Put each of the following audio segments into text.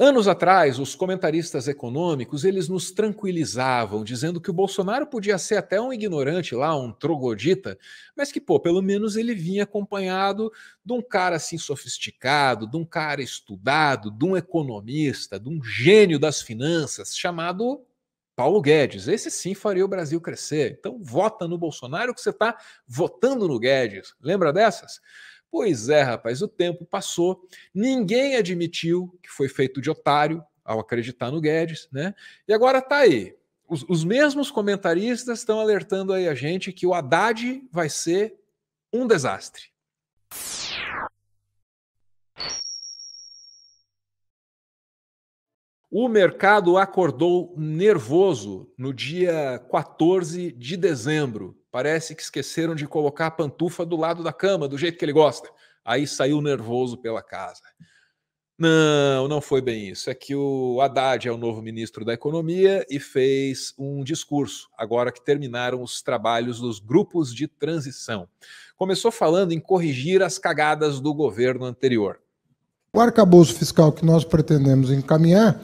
Anos atrás, os comentaristas econômicos, eles nos tranquilizavam, dizendo que o Bolsonaro podia ser até um ignorante lá, um troglodita, mas que, pô, pelo menos ele vinha acompanhado de um cara assim sofisticado, de um cara estudado, de um economista, de um gênio das finanças chamado Paulo Guedes. Esse sim faria o Brasil crescer. Então vota no Bolsonaro que você está votando no Guedes. Lembra dessas? Pois é, rapaz, o tempo passou, ninguém admitiu que foi feito de otário ao acreditar no Guedes, né? E agora tá aí. Os, os mesmos comentaristas estão alertando aí a gente que o Haddad vai ser um desastre. O mercado acordou nervoso no dia 14 de dezembro, Parece que esqueceram de colocar a pantufa do lado da cama, do jeito que ele gosta. Aí saiu nervoso pela casa. Não, não foi bem isso. É que o Haddad é o novo ministro da Economia e fez um discurso, agora que terminaram os trabalhos dos grupos de transição. Começou falando em corrigir as cagadas do governo anterior. O arcabouço fiscal que nós pretendemos encaminhar,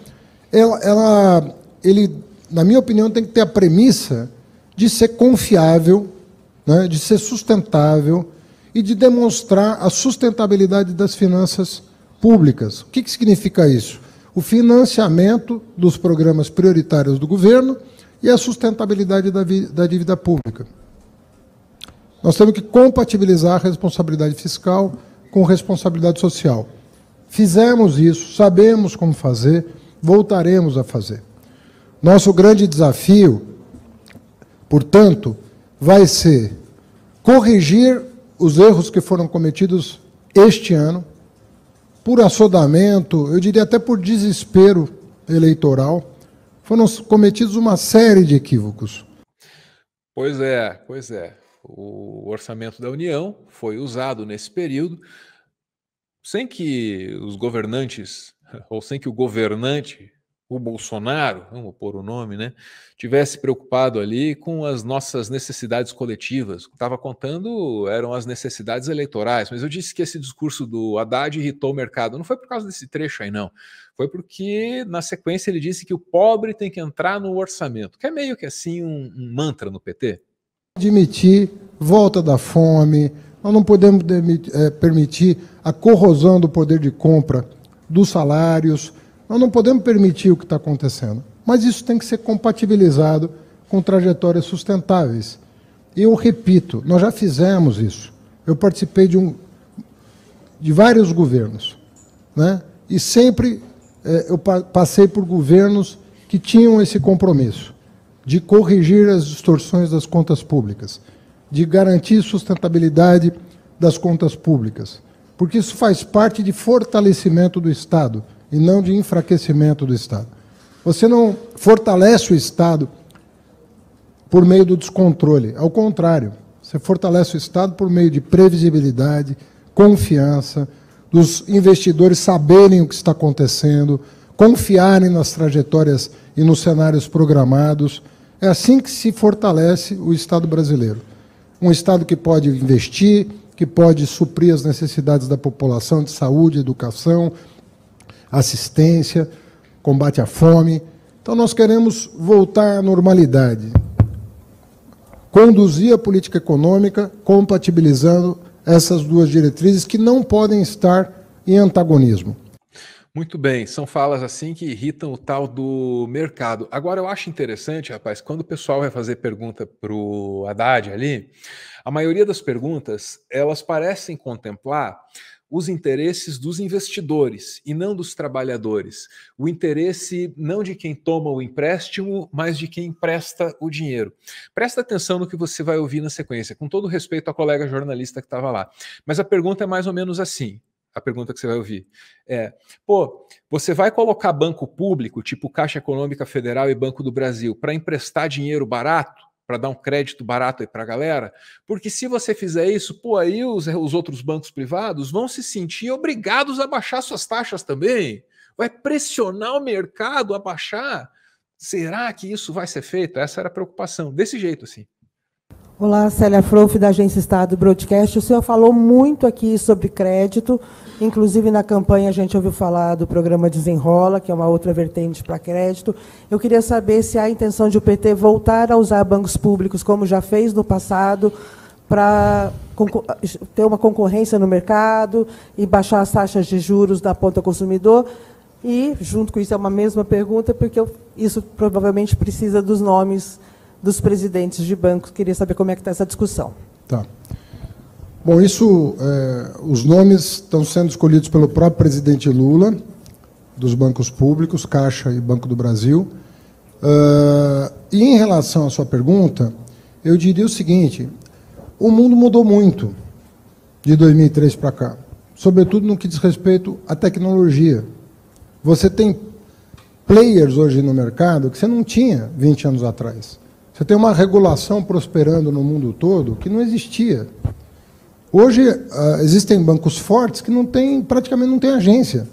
ela, ela ele, na minha opinião, tem que ter a premissa de ser confiável, né, de ser sustentável e de demonstrar a sustentabilidade das finanças públicas. O que, que significa isso? O financiamento dos programas prioritários do governo e a sustentabilidade da, da dívida pública. Nós temos que compatibilizar a responsabilidade fiscal com responsabilidade social. Fizemos isso, sabemos como fazer, voltaremos a fazer. Nosso grande desafio portanto, vai ser corrigir os erros que foram cometidos este ano, por assodamento, eu diria até por desespero eleitoral, foram cometidos uma série de equívocos. Pois é, pois é. O orçamento da União foi usado nesse período sem que os governantes, ou sem que o governante o Bolsonaro, vamos pôr o nome, né, tivesse preocupado ali com as nossas necessidades coletivas. O que estava contando eram as necessidades eleitorais, mas eu disse que esse discurso do Haddad irritou o mercado. Não foi por causa desse trecho aí, não. Foi porque, na sequência, ele disse que o pobre tem que entrar no orçamento, que é meio que assim um, um mantra no PT. Admitir volta da fome, nós não podemos eh, permitir a corrosão do poder de compra dos salários, nós não podemos permitir o que está acontecendo. Mas isso tem que ser compatibilizado com trajetórias sustentáveis. E eu repito, nós já fizemos isso. Eu participei de, um, de vários governos. Né? E sempre eh, eu passei por governos que tinham esse compromisso de corrigir as distorções das contas públicas, de garantir sustentabilidade das contas públicas, porque isso faz parte de fortalecimento do Estado e não de enfraquecimento do Estado. Você não fortalece o Estado por meio do descontrole, ao contrário, você fortalece o Estado por meio de previsibilidade, confiança, dos investidores saberem o que está acontecendo, confiarem nas trajetórias e nos cenários programados. É assim que se fortalece o Estado brasileiro. Um Estado que pode investir, que pode suprir as necessidades da população de saúde, educação, assistência, combate à fome. Então, nós queremos voltar à normalidade. Conduzir a política econômica compatibilizando essas duas diretrizes que não podem estar em antagonismo. Muito bem, são falas assim que irritam o tal do mercado. Agora, eu acho interessante, rapaz, quando o pessoal vai fazer pergunta para o Haddad ali, a maioria das perguntas elas parecem contemplar os interesses dos investidores e não dos trabalhadores. O interesse não de quem toma o empréstimo, mas de quem empresta o dinheiro. Presta atenção no que você vai ouvir na sequência, com todo respeito à colega jornalista que estava lá. Mas a pergunta é mais ou menos assim. A pergunta que você vai ouvir é: pô, você vai colocar banco público, tipo Caixa Econômica Federal e Banco do Brasil, para emprestar dinheiro barato? para dar um crédito barato aí para a galera, porque se você fizer isso, pô, aí os, os outros bancos privados vão se sentir obrigados a baixar suas taxas também. Vai pressionar o mercado a baixar. Será que isso vai ser feito? Essa era a preocupação. Desse jeito, assim. Olá, Célia Frouf, da Agência Estado Broadcast. O senhor falou muito aqui sobre crédito, inclusive na campanha a gente ouviu falar do programa Desenrola, que é uma outra vertente para crédito. Eu queria saber se há a intenção de o PT voltar a usar bancos públicos, como já fez no passado, para ter uma concorrência no mercado e baixar as taxas de juros da ponta consumidor. E, junto com isso, é uma mesma pergunta, porque isso provavelmente precisa dos nomes dos presidentes de bancos. Queria saber como é que está essa discussão. Tá. Bom, isso, é, os nomes estão sendo escolhidos pelo próprio presidente Lula, dos bancos públicos, Caixa e Banco do Brasil. Uh, e em relação à sua pergunta, eu diria o seguinte: o mundo mudou muito de 2003 para cá, sobretudo no que diz respeito à tecnologia. Você tem players hoje no mercado que você não tinha 20 anos atrás. Você tem uma regulação prosperando no mundo todo que não existia. Hoje ah, existem bancos fortes que não praticamente não têm agência.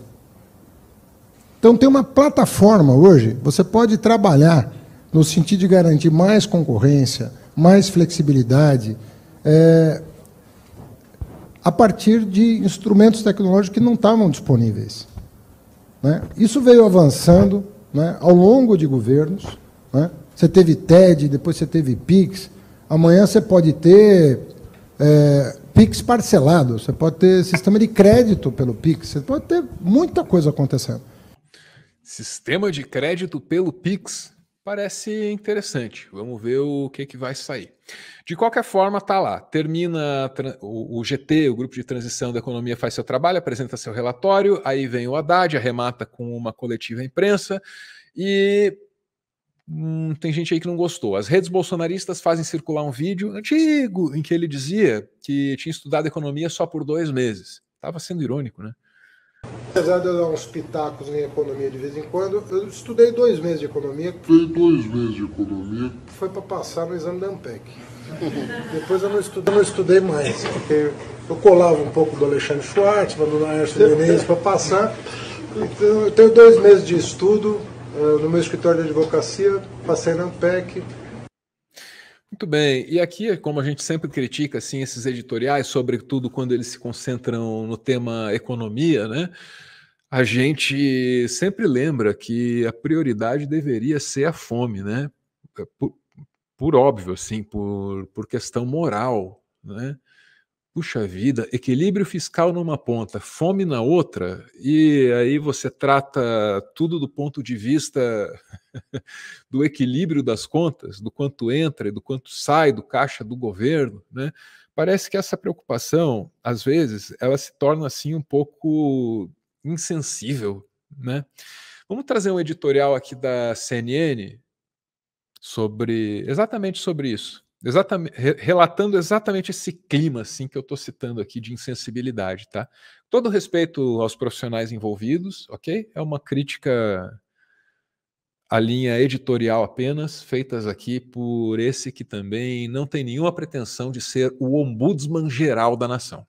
Então tem uma plataforma hoje, você pode trabalhar no sentido de garantir mais concorrência, mais flexibilidade, é, a partir de instrumentos tecnológicos que não estavam disponíveis. Né? Isso veio avançando né, ao longo de governos. Né? Você teve TED, depois você teve PIX. Amanhã você pode ter é, PIX parcelado, você pode ter sistema de crédito pelo PIX, você pode ter muita coisa acontecendo. Sistema de crédito pelo PIX parece interessante. Vamos ver o que, que vai sair. De qualquer forma, tá lá. Termina o GT, o Grupo de Transição da Economia faz seu trabalho, apresenta seu relatório, aí vem o Haddad, arremata com uma coletiva imprensa e Hum, tem gente aí que não gostou. As redes bolsonaristas fazem circular um vídeo antigo em que ele dizia que tinha estudado economia só por dois meses. Estava sendo irônico, né? Apesar de eu dar uns pitacos em economia de vez em quando, eu estudei dois meses de economia. Foi dois meses de economia. Foi para passar no exame da Ampec. Depois eu não, estudei, não estudei mais, porque eu colava um pouco do Alexandre Schwartz, do Laércio Menezes para passar. Então, eu tenho dois meses de estudo, ah, no meu escritório de advocacia, passei na PEC. Muito bem, e aqui, como a gente sempre critica assim, esses editoriais, sobretudo quando eles se concentram no tema economia, né? A gente sempre lembra que a prioridade deveria ser a fome, né? Por, por óbvio, assim, por, por questão moral, né? Puxa vida, equilíbrio fiscal numa ponta, fome na outra, e aí você trata tudo do ponto de vista do equilíbrio das contas, do quanto entra e do quanto sai do caixa do governo, né? Parece que essa preocupação, às vezes, ela se torna assim um pouco insensível, né? Vamos trazer um editorial aqui da CNN sobre exatamente sobre isso exatamente, relatando exatamente esse clima assim que eu estou citando aqui de insensibilidade, tá? Todo respeito aos profissionais envolvidos, ok? É uma crítica à linha editorial apenas, feitas aqui por esse que também não tem nenhuma pretensão de ser o ombudsman geral da nação.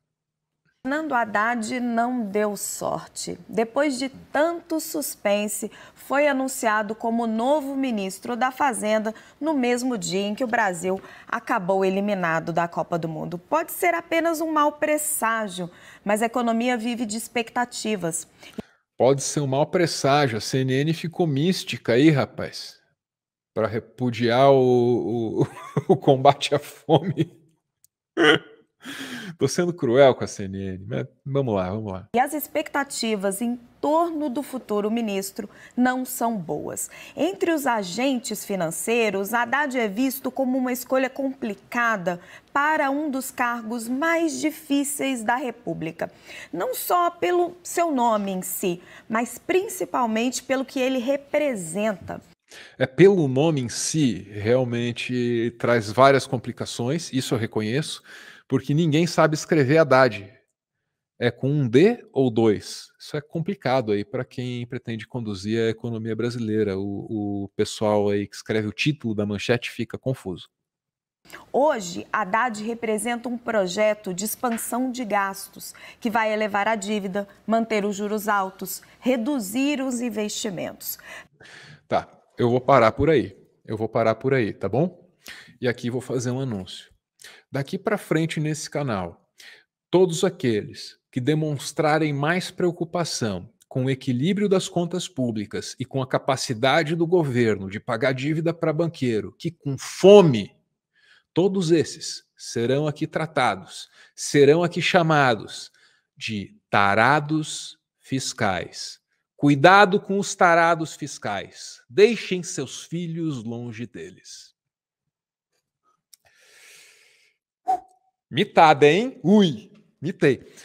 Fernando Haddad não deu sorte. Depois de tanto suspense, foi anunciado como novo ministro da Fazenda no mesmo dia em que o Brasil acabou eliminado da Copa do Mundo. Pode ser apenas um mau presságio, mas a economia vive de expectativas. Pode ser um mau presságio. A CNN ficou mística aí, rapaz, para repudiar o, o, o combate à fome. Tô sendo cruel com a CNN, mas vamos lá, vamos lá. E as expectativas em torno do futuro ministro não são boas. Entre os agentes financeiros, Haddad é visto como uma escolha complicada para um dos cargos mais difíceis da República. Não só pelo seu nome em si, mas principalmente pelo que ele representa. É, pelo nome em si, realmente traz várias complicações, isso eu reconheço porque ninguém sabe escrever Haddad. É com um D ou dois? Isso é complicado aí para quem pretende conduzir a economia brasileira. O, o pessoal aí que escreve o título da manchete fica confuso. Hoje, Haddad representa um projeto de expansão de gastos que vai elevar a dívida, manter os juros altos, reduzir os investimentos. Tá, eu vou parar por aí. Eu vou parar por aí, tá bom? E aqui vou fazer um anúncio. Daqui para frente nesse canal, todos aqueles que demonstrarem mais preocupação com o equilíbrio das contas públicas e com a capacidade do governo de pagar dívida para banqueiro, que com fome, todos esses serão aqui tratados, serão aqui chamados de tarados fiscais. Cuidado com os tarados fiscais. Deixem seus filhos longe deles. Mitada, hein? Ui, mitei.